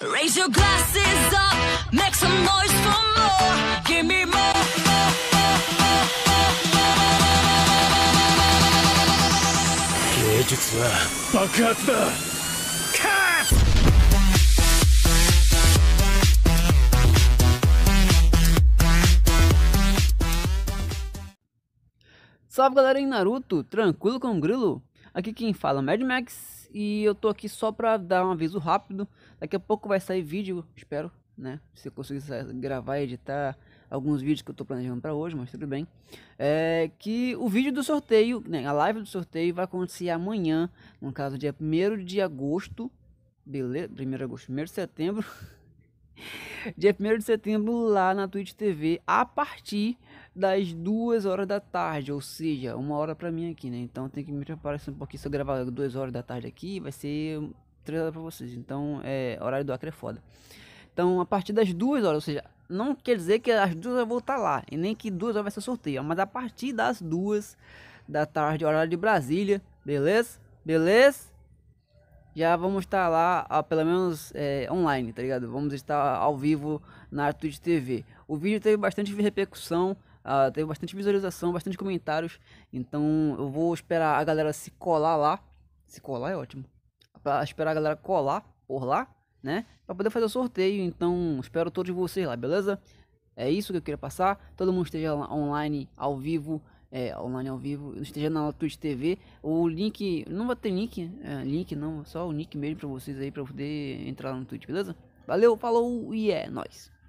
Raise your glasses up, make some noise for more. Give me more. Salve galera em Naruto, tranquilo com o grilo? Aqui quem fala é Mad Max e eu tô aqui só pra dar um aviso rápido. Daqui a pouco vai sair vídeo, espero, né? Se eu conseguir gravar e editar alguns vídeos que eu tô planejando para hoje, mas tudo bem. É que o vídeo do sorteio, né, a live do sorteio vai acontecer amanhã, no caso dia 1 de agosto, beleza? 1 de agosto, 1 de setembro. dia 1 de setembro lá na Twitch TV, a partir das duas horas da tarde, ou seja, uma hora para mim aqui, né? Então tem que me preparar assim um pouquinho. Se eu gravar duas horas da tarde aqui, vai ser três horas para vocês. Então, é, horário do Acre é foda. Então, a partir das duas horas, ou seja, não quer dizer que as duas eu vou estar tá lá e nem que duas horas vai ser sorteio, mas a partir das duas da tarde, horário de Brasília, beleza? Beleza? já vamos estar tá lá, pelo menos é, online, tá ligado? Vamos estar ao vivo na Twitch TV. O vídeo teve bastante repercussão, Uh, ah, teve bastante visualização, bastante comentários. Então eu vou esperar a galera se colar lá. Se colar é ótimo. Pra esperar a galera colar por lá, né? Pra poder fazer o sorteio. Então espero todos vocês lá, beleza? É isso que eu queria passar. Todo mundo esteja online, ao vivo. É, online ao vivo, esteja na Twitch TV. O link, não vai ter link, é, link não, só o nick mesmo pra vocês aí, pra poder entrar no Twitch, beleza? Valeu, falou e yeah, é nóis!